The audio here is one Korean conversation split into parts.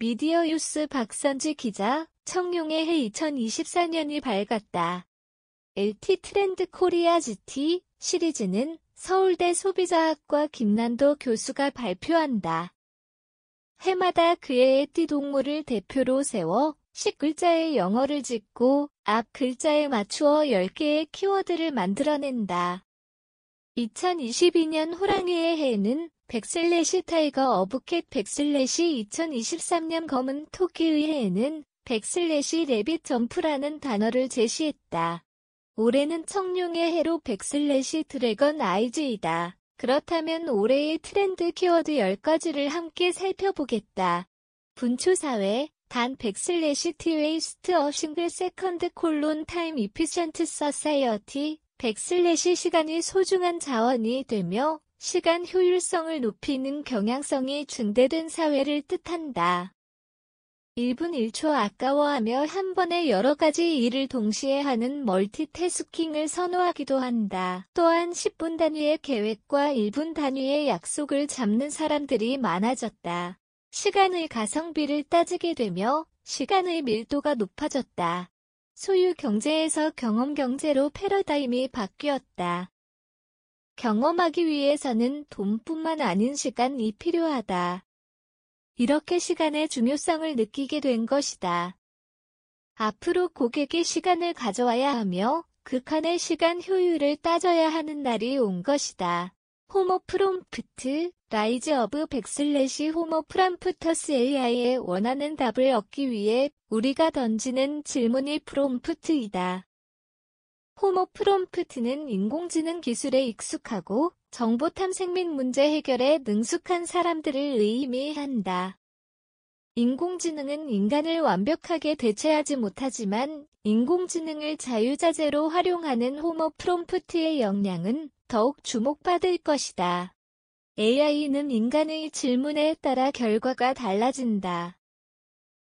미디어 뉴스 박선지 기자, 청룡의 해 2024년이 밝았다. LT 트렌드 코리아 GT 시리즈는 서울대 소비자학과 김난도 교수가 발표한다. 해마다 그의 띠 동물을 대표로 세워 10글자의 영어를 짓고 앞 글자에 맞추어 10개의 키워드를 만들어낸다. 2022년 호랑이의 해는 백슬래시 타이거 어부캣 백슬래시 2023년 검은 토끼의회에는 백슬래시 레빗 점프라는 단어를 제시했다. 올해는 청룡의 해로 백슬래시 드래건 아이즈이다. 그렇다면 올해의 트렌드 키워드 10가지를 함께 살펴보겠다. 분초사회, 단 백슬래시 티웨이스트 어 싱글 세컨드 콜론 타임 이피션트 서사이어티 백슬래시 시간이 소중한 자원이 되며 시간 효율성을 높이는 경향성이 중대된 사회를 뜻한다. 1분 1초 아까워하며 한 번에 여러 가지 일을 동시에 하는 멀티태스킹을 선호하기도 한다. 또한 10분 단위의 계획과 1분 단위의 약속을 잡는 사람들이 많아졌다. 시간의 가성비를 따지게 되며 시간의 밀도가 높아졌다. 소유 경제에서 경험 경제로 패러다임이 바뀌었다. 경험하기 위해서는 돈뿐만 아닌 시간이 필요하다. 이렇게 시간의 중요성을 느끼게 된 것이다. 앞으로 고객이 시간을 가져와야 하며 극한의 시간 효율을 따져야 하는 날이 온 것이다. 호모 프롬프트, 라이즈 어브 백슬래시 호모 프람프터스 AI의 원하는 답을 얻기 위해 우리가 던지는 질문이 프롬프트이다. 호모 프롬프트는 인공지능 기술에 익숙하고 정보 탐색 및 문제 해결에 능숙한 사람들을 의미한다. 인공지능은 인간을 완벽하게 대체하지 못하지만 인공지능을 자유자재로 활용하는 호모 프롬프트의 역량은 더욱 주목받을 것이다. AI는 인간의 질문에 따라 결과가 달라진다.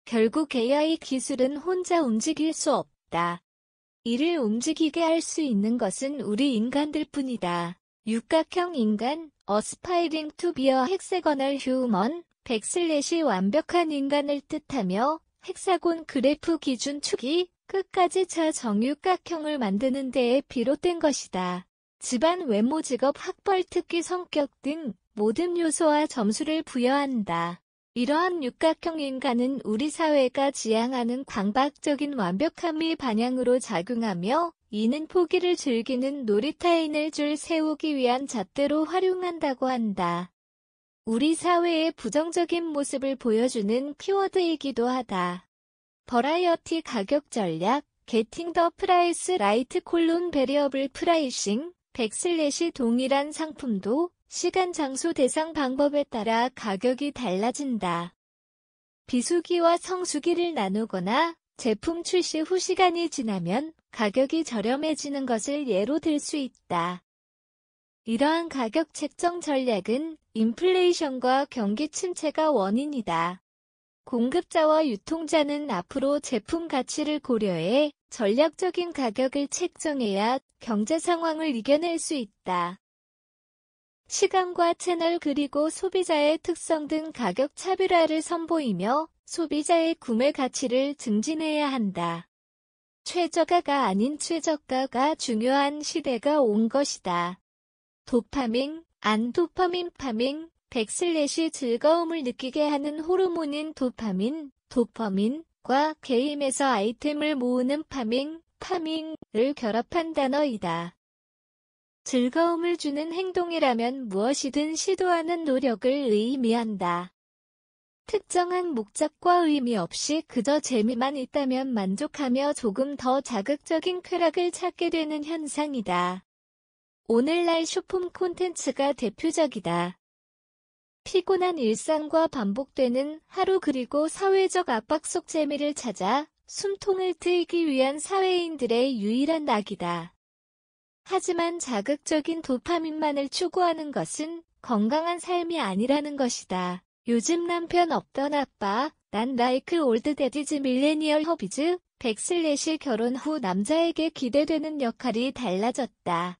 결국 AI 기술은 혼자 움직일 수 없다. 이를 움직이게 할 수 있는 것은 우리 인간들 뿐이다. 육각형 인간, 어스파이링 투비어 헥세거널 휴먼, 백슬렛이 완벽한 인간을 뜻하며 헥사곤 그래프 기준 축이 끝까지 차 정육각형을 만드는 데에 비롯된 것이다. 집안 외모 직업 학벌 특기 성격 등 모든 요소와 점수를 부여한다. 이러한 육각형 인간은 우리 사회가 지향하는 광박적인 완벽함의 반향으로 작용하며 이는 포기를 즐기는 놀이타인을 줄 세우기 위한 잣대로 활용한다고 한다. 우리 사회의 부정적인 모습을 보여주는 키워드이기도 하다. 버라이어티 가격 전략, 게팅 더 프라이스 라이트 콜론 베리어블 프라이싱, 백슬랫이 동일한 상품도 시간 장소 대상 방법에 따라 가격이 달라진다. 비수기와 성수기를 나누거나 제품 출시 후 시간이 지나면 가격이 저렴해지는 것을 예로 들 수 있다. 이러한 가격 책정 전략은 인플레이션과 경기 침체가 원인이다. 공급자와 유통자는 앞으로 제품 가치를 고려해 전략적인 가격을 책정해야 경제 상황을 이겨낼 수 있다. 시간과 채널 그리고 소비자의 특성 등 가격 차별화를 선보이며 소비자의 구매 가치를 증진해야 한다. 최저가가 아닌 최저가가 중요한 시대가 온 것이다. 도파민, 안도파민 파밍, 백슬래시 즐거움을 느끼게 하는 호르몬인 도파민, 도퍼민과 게임에서 아이템을 모으는 파밍, 파밍을 결합한 단어이다. 즐거움을 주는 행동이라면 무엇이든 시도하는 노력을 의미한다. 특정한 목적과 의미 없이 그저 재미만 있다면 만족하며 조금 더 자극적인 쾌락을 찾게 되는 현상이다. 오늘날 쇼폼 콘텐츠가 대표적이다. 피곤한 일상과 반복되는 하루 그리고 사회적 압박 속 재미를 찾아 숨통을 트이기 위한 사회인들의 유일한 낙이다. 하지만 자극적인 도파민만을 추구하는 것은 건강한 삶이 아니라는 것이다. 요즘 남편 없던 아빠, 난 라이크 올드 데디즈 밀레니얼 허비즈, 백슬래시 결혼 후 남자에게 기대되는 역할이 달라졌다.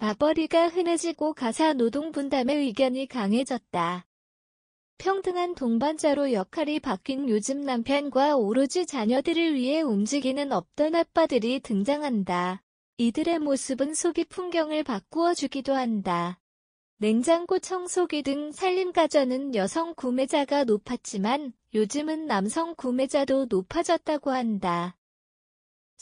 밥벌이가 흔해지고 가사 노동 분담의 의견이 강해졌다. 평등한 동반자로 역할이 바뀐 요즘 남편과 오로지 자녀들을 위해 움직이는 없던 아빠들이 등장한다. 이들의 모습은 소비 풍경을 바꾸어 주기도 한다. 냉장고 청소기 등 살림가전은 여성 구매자가 높았지만 요즘은 남성 구매자도 높아졌다고 한다.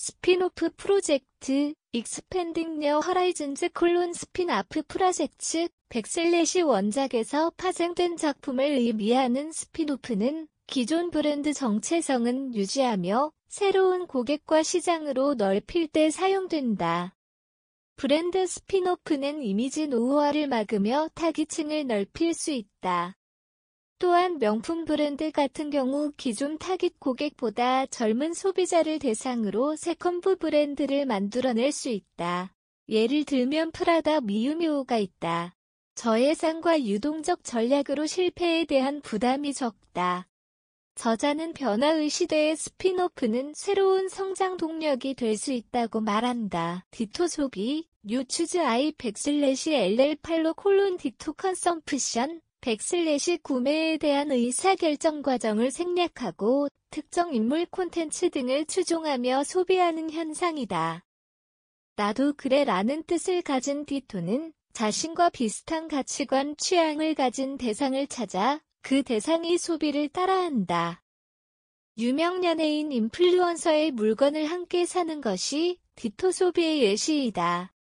스핀오프 프로젝트 익스펜딩 네어 허라이즌즈 콜론 스피아프 프로젝트 백셀렛이 원작에서 파생된 작품을 의미하는 스피노프는 기존 브랜드 정체성은 유지하며 새로운 고객과 시장으로 넓힐 때 사용된다. 브랜드 스피노프는 이미지 노후화를 막으며 타깃층을 넓힐 수 있다. 또한 명품 브랜드 같은 경우 기존 타깃 고객보다 젊은 소비자를 대상으로 세컨브 브랜드를 만들어낼 수 있다. 예를 들면 프라다 미유미오가 있다. 저예산과 유동적 전략으로 실패에 대한 부담이 적다. 저자는 변화의 시대의 스피노프는 새로운 성장 동력이 될 수 있다고 말한다. 디토 소비, 뉴추즈 아이 백슬래시 l l 팔로 콜론 디토 컨썸프션, 백슬래시 구매에 대한 의사결정 과정을 생략하고 특정 인물 콘텐츠 등을 추종하며 소비하는 현상이다. 나도 그래 라는 뜻을 가진 디토는 자신과 비슷한 가치관 취향을 가진 대상을 찾아 그 대상이 소비를 따라한다. 유명 연예인 인플루언서의 물건을 함께 사는 것이 디토 소비의 예시이다.